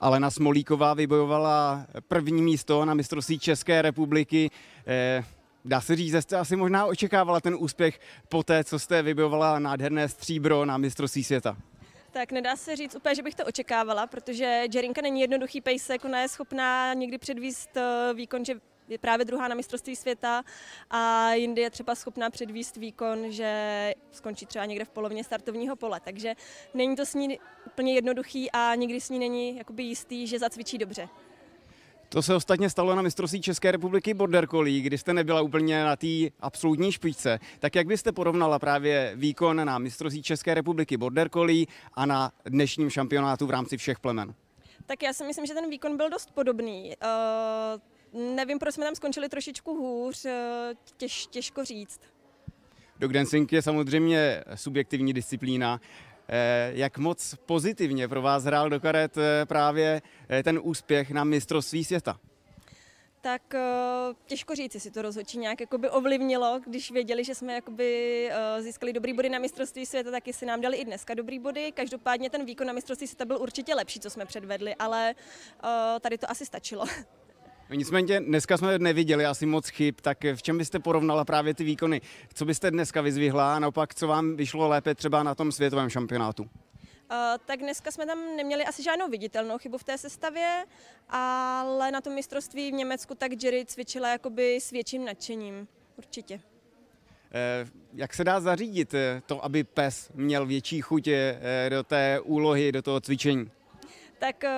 Alena Smolíková vybojovala první místo na mistrovství České republiky. Eh, dá se říct, že jste asi možná očekávala ten úspěch po té, co jste vybojovala nádherné stříbro na mistrovství světa. Tak nedá se říct úplně, že bych to očekávala, protože Jerinka není jednoduchý pejsek, ona je schopná někdy předvíst eh, výkon, že je právě druhá na mistrovství světa a jindy je třeba schopná předvíst výkon, že skončí třeba někde v polovině startovního pole. Takže není to s ní úplně jednoduchý a nikdy s ní není jakoby jistý, že zacvičí dobře. To se ostatně stalo na mistrovství České republiky Border Collie, kdy jste nebyla úplně na té absolutní špičce. Tak jak byste porovnala právě výkon na mistrovství České republiky Border Collie a na dnešním šampionátu v rámci všech plemen? Tak já si myslím, že ten výkon byl dost podobný. Uh Nevím, proč jsme tam skončili trošičku hůř, eh, těž, těžko říct. Dog dancing je samozřejmě subjektivní disciplína. Eh, jak moc pozitivně pro vás hrál do karet eh, právě ten úspěch na mistrovství světa? tak těžko říct, jestli to rozhodčí nějak jakoby ovlivnilo, když věděli, že jsme jakoby získali dobrý body na mistrovství světa, tak si nám dali i dneska dobrý body. Každopádně ten výkon na mistrovství světa byl určitě lepší, co jsme předvedli, ale tady to asi stačilo. Nicméně dneska jsme neviděli asi moc chyb, tak v čem byste porovnala právě ty výkony? Co byste dneska vyzvihla a naopak, co vám vyšlo lépe třeba na tom světovém šampionátu? Uh, tak dneska jsme tam neměli asi žádnou viditelnou chybu v té sestavě, ale na tom mistrovství v Německu tak Jerry cvičila jakoby s větším nadšením, určitě. Eh, jak se dá zařídit eh, to, aby pes měl větší chuť do té úlohy, do toho cvičení? tak eh,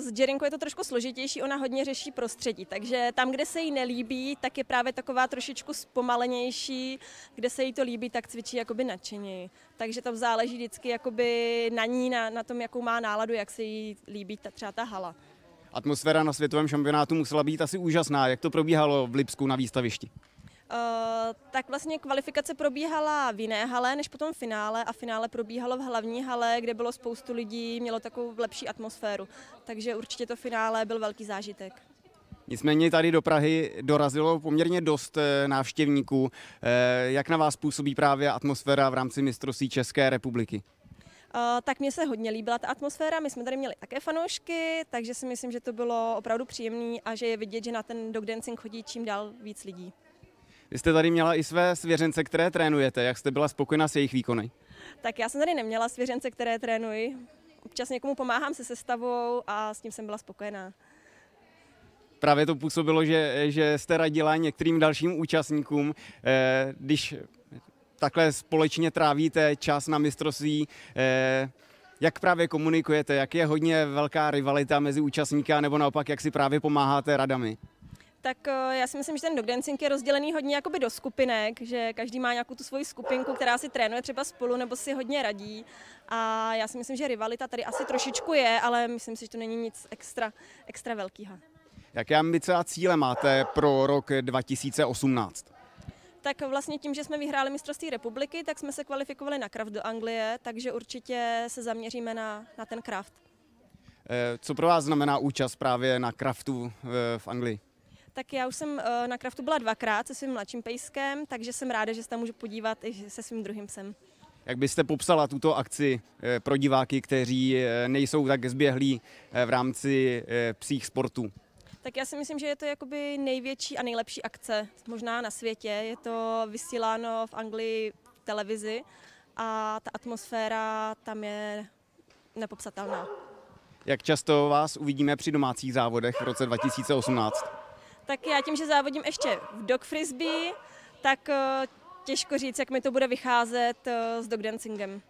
s Jerinkou je to trošku složitější, ona hodně řeší prostředí, takže tam, kde se jí nelíbí, tak je právě taková trošičku zpomalenější, kde se jí to líbí, tak cvičí jakoby nadšeněji. Takže tam záleží vždycky jakoby na ní, na, na tom, jakou má náladu, jak se jí líbí ta, třeba ta hala. Atmosféra na světovém šampionátu musela být asi úžasná. Jak to probíhalo v Lipsku na výstavišti? Eh, tak vlastně kvalifikace probíhala v jiné hale než potom finále a finále probíhalo v hlavní hale, kde bylo spoustu lidí, mělo takovou lepší atmosféru. Takže určitě to finále byl velký zážitek. Nicméně tady do Prahy dorazilo poměrně dost eh, návštěvníků. Eh, jak na vás působí právě atmosféra v rámci mistrovství České republiky? tak mně se hodně líbila ta atmosféra. My jsme tady měli také fanoušky, takže si myslím, že to bylo opravdu příjemné a že je vidět, že na ten dancing chodí čím dál víc lidí. Vy jste tady měla i své svěřence, které trénujete. Jak jste byla spokojená s jejich výkony? Tak já jsem tady neměla svěřence, které trénuji. Občas někomu pomáhám se sestavou a s tím jsem byla spokojená. Právě to působilo, že, že jste radila některým dalším účastníkům, eh, když takhle společně trávíte čas na mistrovství, eh, jak právě komunikujete, jak je hodně velká rivalita mezi účastníky, nebo naopak, jak si právě pomáháte radami? tak eh, já si myslím, že ten dogdancing je rozdělený hodně jakoby do skupinek, že každý má nějakou tu svoji skupinku, která si trénuje třeba spolu nebo si hodně radí. A já si myslím, že rivalita tady asi trošičku je, ale myslím si, že to není nic extra, extra velkého. Jaké ambice a cíle máte pro rok 2018? Tak vlastně tím, že jsme vyhráli mistrovství republiky, tak jsme se kvalifikovali na kraft do Anglie, takže určitě se zaměříme na, na ten kraft. Eh, co pro vás znamená účast právě na kraftu eh, v Anglii? tak já už jsem eh, na kraftu byla dvakrát se svým mladším pejskem, takže jsem ráda, že se tam můžu podívat i se svým druhým psem. Jak byste popsala tuto akci eh, pro diváky, kteří eh, nejsou tak zběhlí v rámci psích sportů? Tak já si myslím, že je to jakoby největší a nejlepší akce možná na světě. Je to vysíláno v Anglii v televizi a ta atmosféra tam je nepopsatelná. Jak často vás uvidíme při domácích závodech v roce 2018? tak já tím, že závodím ještě v dog frisbee, tak eh, těžko říct, jak mi to bude vycházet eh, s dog dancingem.